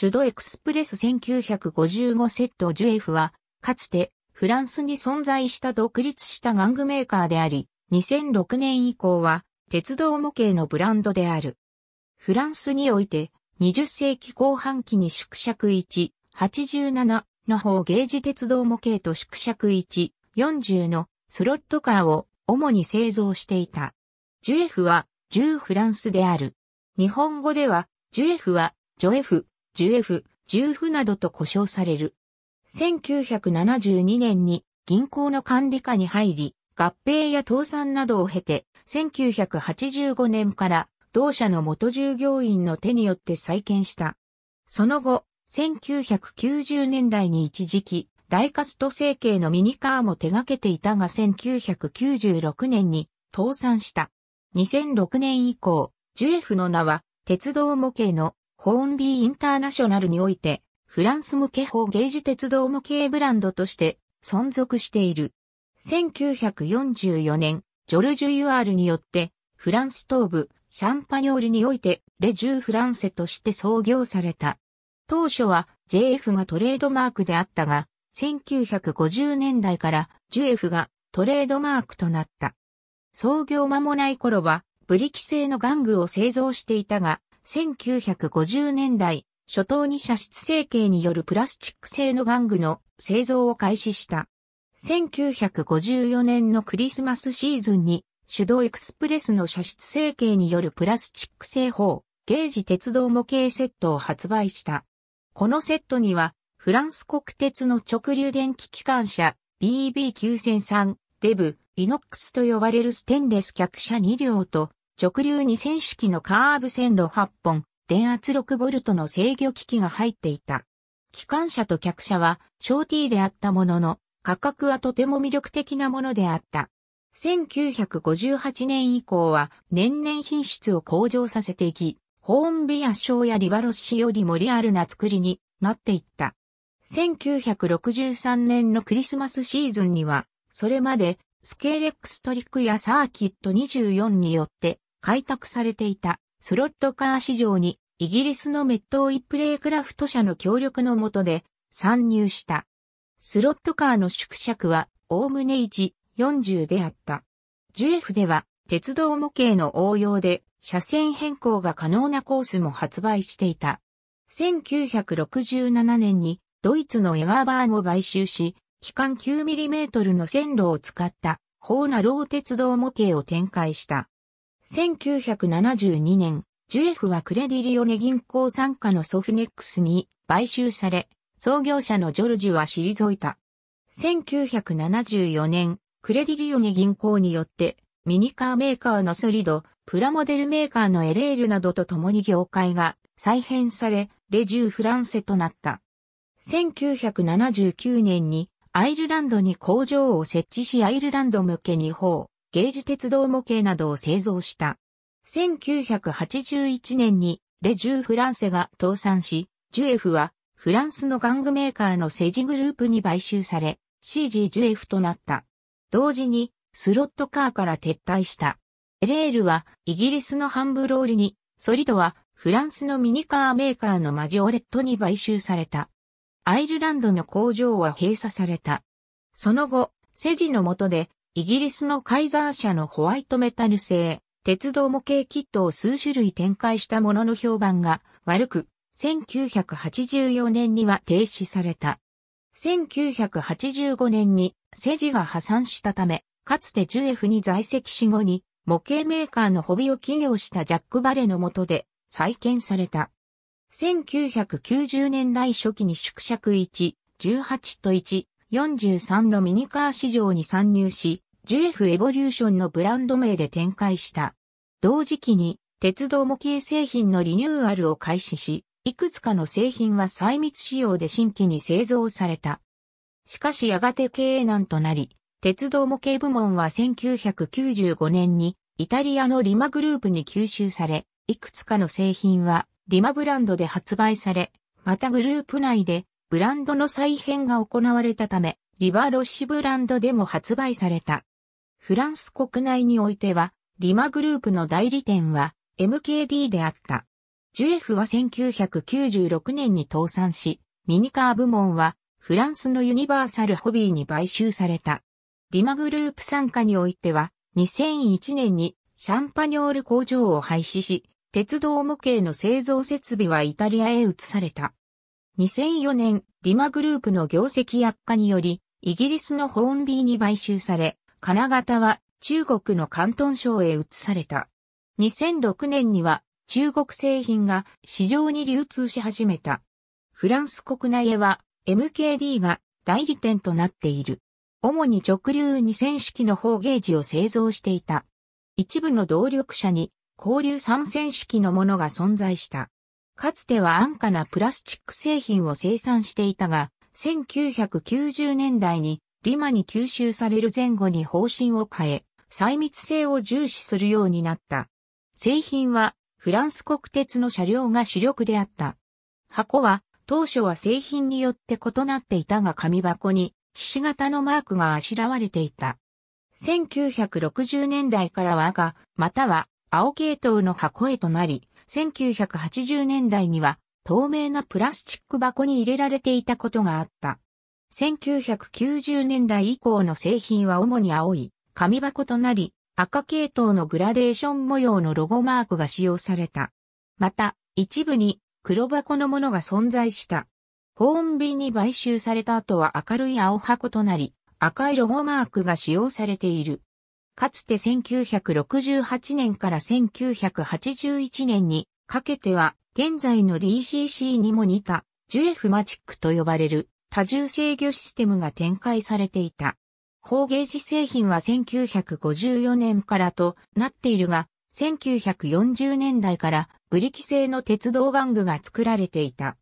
シュドエクスプレス1955セットジュエフは、かつてフランスに存在した独立した玩具メーカーであり、2006年以降は鉄道模型のブランドである。フランスにおいて20世紀後半期に縮尺1、87の方ゲージ鉄道模型と縮尺1、40のスロットカーを主に製造していた。ジュエフは、ジューフランスである。日本語では、ジュエフは、ジョエフ、ジュエフ、ジューフなどと呼称される。1972年に銀行の管理下に入り、合併や倒産などを経て、1985年から同社の元従業員の手によって再建した。その後、1990年代に一時期、大カスト成形のミニカーも手掛けていたが1996年に倒産した。2006年以降、ジュエフの名は鉄道模型のホーンビーインターナショナルにおいて、フランス向け法ージ鉄道模型ブランドとして存続している。1944年、ジョルジュ・ユアールによって、フランス東部、シャンパニョールにおいて、レジュー・フランセとして創業された。当初は JF がトレードマークであったが、1950年代からジュエフがトレードマークとなった。創業間もない頃は、ブリキ製の玩具を製造していたが、1950年代、初頭に射出成形によるプラスチック製の玩具の製造を開始した。1954年のクリスマスシーズンに、手動エクスプレスの射出成形によるプラスチック製法、ゲージ鉄道模型セットを発売した。このセットには、フランス国鉄の直流電気機関車 BB9003、デブ、イノックスと呼ばれるステンレス客車2両と、直流2000式のカーブ線路8本、電圧6トの制御機器が入っていた。機関車と客車は小 T であったものの、価格はとても魅力的なものであった。1958年以降は年々品質を向上させていき、ホーンビア賞やリバロッシよりもリアルな作りになっていった。1963年のクリスマスシーズンには、それまでスケーレックストリックやサーキット24によって開拓されていたスロットカー市場にイギリスのメットウイプレイクラフト社の協力のもとで参入した。スロットカーの縮尺はおおむね1、40であった。ジュエフでは鉄道模型の応用で車線変更が可能なコースも発売していた。1967年にドイツのエガーバーンを買収し、機関 9mm の線路を使った、ホーナロー鉄道模型を展開した。1972年、ジュエフはクレディリオネ銀行傘下のソフネックスに買収され、創業者のジョルジュは退いた。1974年、クレディリオネ銀行によって、ミニカーメーカーのソリド、プラモデルメーカーのエレールなどと共に業界が再編され、レジューフランセとなった。1979年にアイルランドに工場を設置しアイルランド向けに法ゲージ鉄道模型などを製造した。1981年にレジュー・フランセが倒産し、ジュエフはフランスの玩具メーカーのセジグループに買収され、CG ジュエフとなった。同時にスロットカーから撤退した。エレールはイギリスのハンブロールに、ソリドはフランスのミニカーメーカーのマジオレットに買収された。アイルランドの工場は閉鎖された。その後、セジの下でイギリスのカイザー社のホワイトメタル製、鉄道模型キットを数種類展開したものの評判が悪く、1984年には停止された。1985年にセジが破産したため、かつてジュエフに在籍し後に模型メーカーのホビを起業したジャック・バレの下で再建された。1990年代初期に縮尺1、18と1、43のミニカー市場に参入し、ジュエフエボリューションのブランド名で展開した。同時期に鉄道模型製品のリニューアルを開始し、いくつかの製品は細密仕様で新規に製造された。しかしやがて経営難となり、鉄道模型部門は1995年にイタリアのリマグループに吸収され、いくつかの製品はリマブランドで発売され、またグループ内でブランドの再編が行われたため、リバロッシブランドでも発売された。フランス国内においては、リマグループの代理店は MKD であった。ジュエフは1996年に倒産し、ミニカー部門はフランスのユニバーサルホビーに買収された。リマグループ参加においては、2001年にシャンパニョール工場を廃止し、鉄道模型の製造設備はイタリアへ移された。2004年、リマグループの業績悪化により、イギリスのホーンビーに買収され、金型は中国の広東省へ移された。2006年には中国製品が市場に流通し始めた。フランス国内へは MKD が代理店となっている。主に直流2000式の方ゲージを製造していた。一部の動力車に交流3000式のものが存在した。かつては安価なプラスチック製品を生産していたが、1990年代にリマに吸収される前後に方針を変え、細密性を重視するようになった。製品はフランス国鉄の車両が主力であった。箱は当初は製品によって異なっていたが紙箱に菱形のマークがあしらわれていた。1960年代からは赤、または青系統の箱へとなり、1980年代には透明なプラスチック箱に入れられていたことがあった。1990年代以降の製品は主に青い紙箱となり、赤系統のグラデーション模様のロゴマークが使用された。また、一部に黒箱のものが存在した。ホーンビーに買収された後は明るい青箱となり、赤いロゴマークが使用されている。かつて1968年から1981年にかけては、現在の DCC にも似た、ジュエフマチックと呼ばれる多重制御システムが展開されていた。砲ゲージ製品は1954年からとなっているが、1940年代からブリキ製の鉄道玩具が作られていた。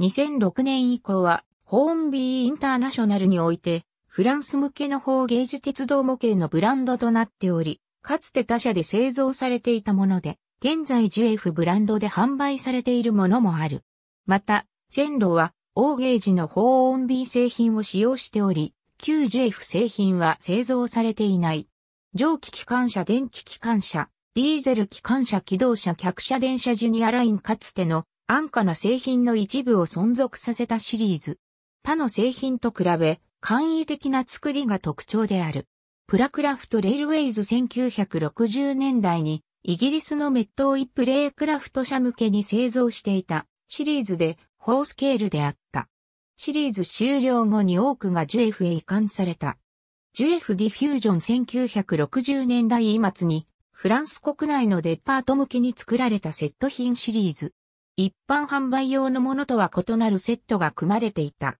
2006年以降は、ホーンビーインターナショナルにおいて、フランス向けの砲ゲージ鉄道模型のブランドとなっており、かつて他社で製造されていたもので、現在 JF ブランドで販売されているものもある。また、線路はーゲージの高温 B 製品を使用しており、q j f 製品は製造されていない。蒸気機関車電気機関車、ディーゼル機関車機動車客車電車ジュニアラインかつての安価な製品の一部を存続させたシリーズ。他の製品と比べ、簡易的な作りが特徴である。プラクラフトレールウェイズ1960年代にイギリスのメットウイップレイクラフト社向けに製造していたシリーズで4スケールであった。シリーズ終了後に多くがジュエフへ移管された。ジュエフディフュージョン1960年代末にフランス国内のデパート向けに作られたセット品シリーズ。一般販売用のものとは異なるセットが組まれていた。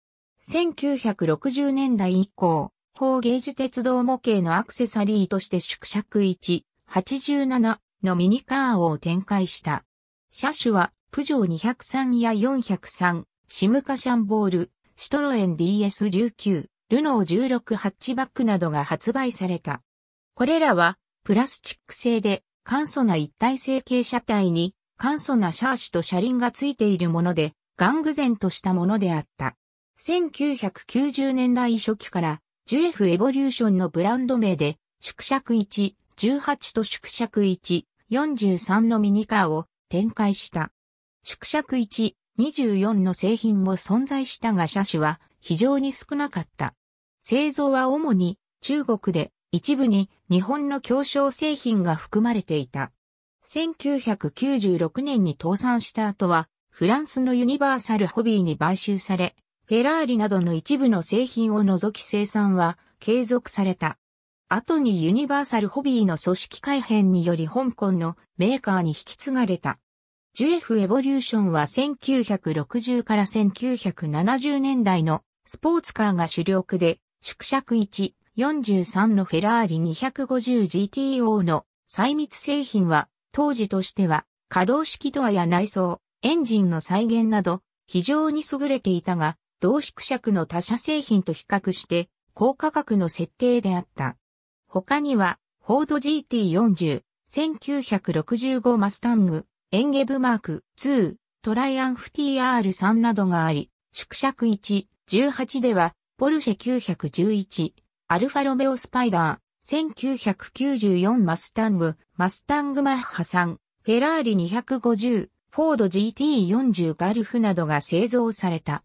1960年代以降、法ゲージ鉄道模型のアクセサリーとして縮尺1、87のミニカーを展開した。車種はプジョー203や403、シムカシャンボール、シトロエン DS19、ルノー16ハッチバックなどが発売された。これらは、プラスチック製で、簡素な一体成形車体に、簡素なシャーシュと車輪が付いているもので、玩具然としたものであった。1990年代初期から、ジュエフエボリューションのブランド名で、縮尺1、18と縮尺1、43のミニカーを展開した。縮尺1、24の製品も存在したが車種は非常に少なかった。製造は主に中国で一部に日本の競商製品が含まれていた。1996年に倒産した後はフランスのユニバーサルホビーに買収され、フェラーリなどの一部の製品を除き生産は継続された。後にユニバーサルホビーの組織改編により香港のメーカーに引き継がれた。ジュエフ・エボリューションは1960から1970年代のスポーツカーが主力で、縮尺1、43のフェラーリ 250GTO の細密製品は、当時としては、可動式ドアや内装、エンジンの再現など、非常に優れていたが、同縮尺の他社製品と比較して、高価格の設定であった。他には、フォード GT40、1965マスタング、エンゲブマーク2、トライアンフ TR3 などがあり、縮尺1、18では、ポルシェ911、アルファロメオスパイダー、1994マスタング、マスタングマッハ3、フェラーリ250、フォード GT40 ガルフなどが製造された。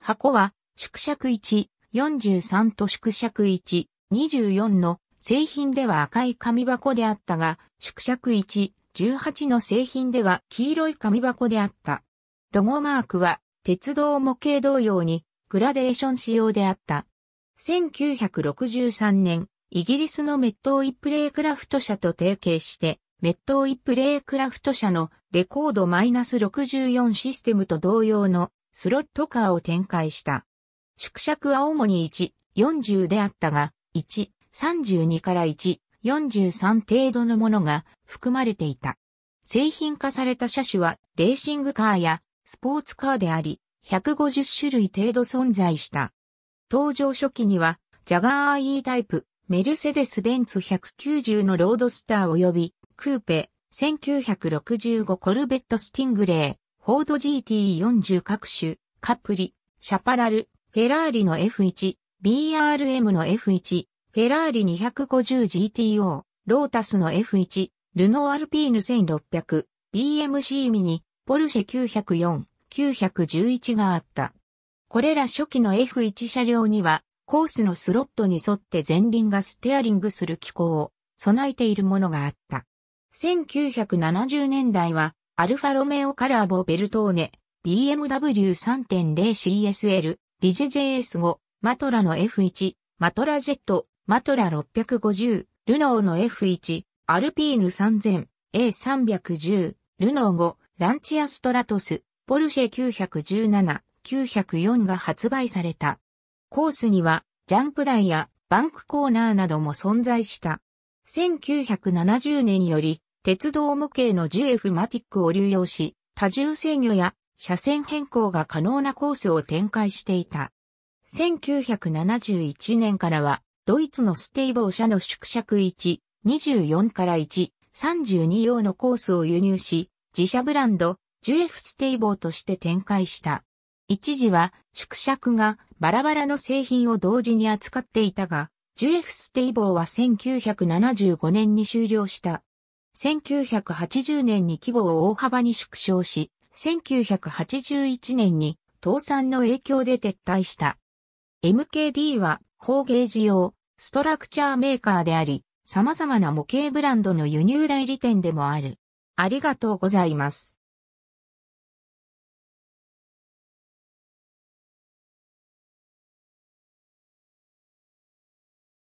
箱は、縮尺1、43と縮尺1、24の製品では赤い紙箱であったが、縮尺1、18の製品では黄色い紙箱であった。ロゴマークは鉄道模型同様にグラデーション仕様であった。1963年、イギリスのメットーイプレイクラフト社と提携して、メットーイプレイクラフト社のレコード -64 システムと同様のスロットカーを展開した。縮尺は主に1、40であったが、1、32から1、43程度のものが含まれていた。製品化された車種はレーシングカーやスポーツカーであり、150種類程度存在した。登場初期には、ジャガー e タイプ、メルセデス・ベンツ190のロードスター及び、クーペ、1965コルベット・スティングレー、フォード GT40 各種、カプリ、シャパラル、フェラーリの F1、BRM の F1、フェラーリ 250GTO、ロータスの F1、ルノーアルピーヌ1600、BMC ミニ、ポルシェ904、911があった。これら初期の F1 車両には、コースのスロットに沿って前輪がステアリングする機構を備えているものがあった。1970年代は、アルファロメオカラーボベルトーネ、BMW3.0CSL、リジェ JS5、マトラの F1、マトラジェット、マトラ650、ルノーの F1、アルピーヌ3000、A310、ルノー5、ランチアストラトス、ポルシェ917、904が発売された。コースには、ジャンプ台やバンクコーナーなども存在した。1970年より、鉄道模型のジュエフマティックを流用し、多重制御や車線変更が可能なコースを展開していた。1971年からは、ドイツのステイボー社の縮尺1、24から1、32用のコースを輸入し、自社ブランド、ジュエフステイボーとして展開した。一時は、縮尺がバラバラの製品を同時に扱っていたが、ジュエフステイボーは1975年に終了した。1980年に規模を大幅に縮小し、1981年に倒産の影響で撤退した。MKD は、方ゲージ用、ストラクチャーメーカーであり、様々な模型ブランドの輸入代理店でもある。ありがとうございます。